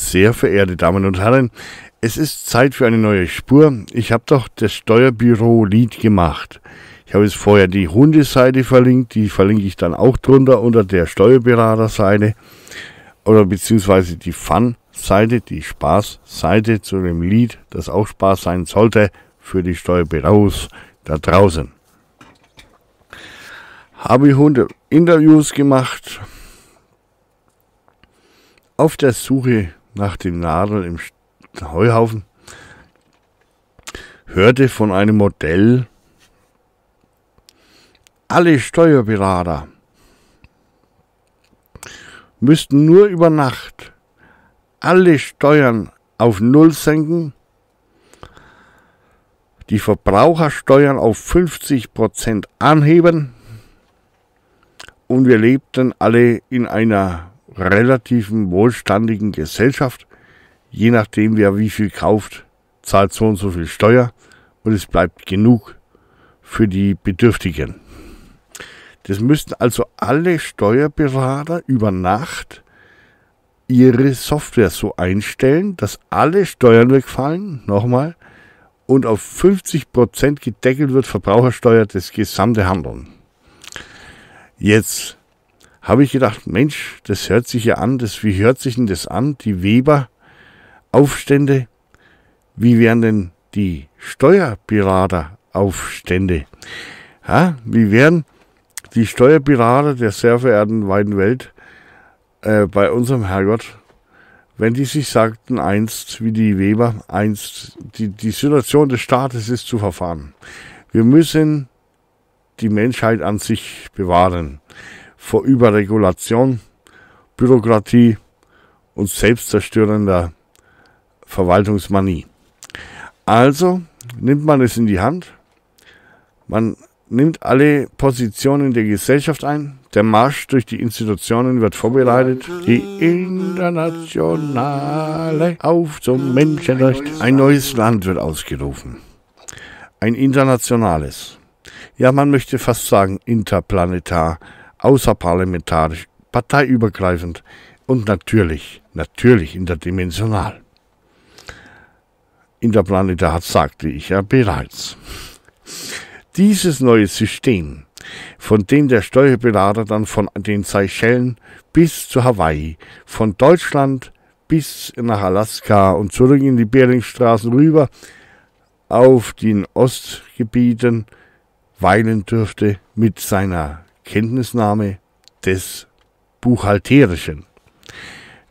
Sehr verehrte Damen und Herren, es ist Zeit für eine neue Spur. Ich habe doch das Steuerbüro-Lied gemacht. Ich habe jetzt vorher die Hundeseite verlinkt, die verlinke ich dann auch drunter unter der Steuerberaterseite oder beziehungsweise die Fun-Seite, die Spaß-Seite zu dem Lied, das auch Spaß sein sollte für die Steuerbüros da draußen. Habe ich Hunde Interviews gemacht auf der Suche nach dem Nadel im Heuhaufen, hörte von einem Modell, alle Steuerberater müssten nur über Nacht alle Steuern auf Null senken, die Verbrauchersteuern auf 50 anheben und wir lebten alle in einer relativen wohlstandigen Gesellschaft, je nachdem wer wie viel kauft, zahlt so und so viel Steuer und es bleibt genug für die Bedürftigen. Das müssten also alle Steuerberater über Nacht ihre Software so einstellen, dass alle Steuern wegfallen, nochmal, und auf 50% gedeckelt wird Verbrauchersteuer das gesamte Handeln. Jetzt habe ich gedacht, Mensch, das hört sich ja an, das, wie hört sich denn das an, die Weber-Aufstände? Wie wären denn die Steuerberater-Aufstände? Ja, wie wären die Steuerberater der sehr verehrten weiten Welt äh, bei unserem Herrgott, wenn die sich sagten, einst wie die Weber, einst die, die Situation des Staates ist zu verfahren. Wir müssen die Menschheit an sich bewahren vor Überregulation, Bürokratie und selbstzerstörender Verwaltungsmanie. Also nimmt man es in die Hand, man nimmt alle Positionen der Gesellschaft ein, der Marsch durch die Institutionen wird vorbereitet, die internationale auf zum Menschenrecht. Ein neues Land wird ausgerufen, ein internationales. Ja, man möchte fast sagen interplanetar, außerparlamentarisch, parteiübergreifend und natürlich, natürlich interdimensional. In der Interplanetar hat, sagte ich ja bereits. Dieses neue System, von dem der Steuerberater dann von den Seychellen bis zu Hawaii, von Deutschland bis nach Alaska und zurück in die Beringstraßen rüber auf den Ostgebieten weilen dürfte mit seiner Kenntnisnahme des Buchhalterischen.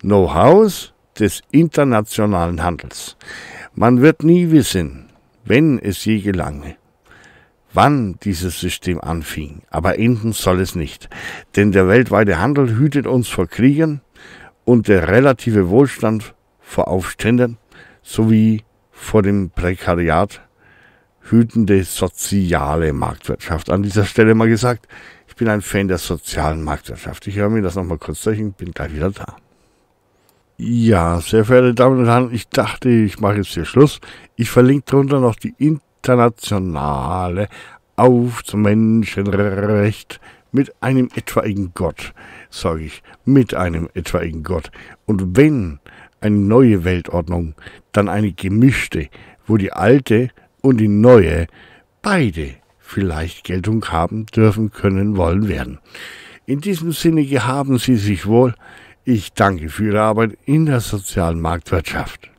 Know-hows des internationalen Handels. Man wird nie wissen, wenn es je gelange, wann dieses System anfing, aber enden soll es nicht, denn der weltweite Handel hütet uns vor Kriegen und der relative Wohlstand vor Aufständen sowie vor dem Prekariat hütende soziale Marktwirtschaft. An dieser Stelle mal gesagt, bin ein Fan der sozialen Marktwirtschaft. Ich höre mir das nochmal kurz durch und bin gleich wieder da. Ja, sehr verehrte Damen und Herren, ich dachte, ich mache jetzt hier Schluss. Ich verlinke darunter noch die internationale Auf zum Menschenrecht mit einem etwaigen Gott, sage ich, mit einem etwaigen Gott. Und wenn eine neue Weltordnung, dann eine gemischte, wo die alte und die neue beide vielleicht Geltung haben dürfen, können, wollen, werden. In diesem Sinne gehaben Sie sich wohl. Ich danke für Ihre Arbeit in der sozialen Marktwirtschaft.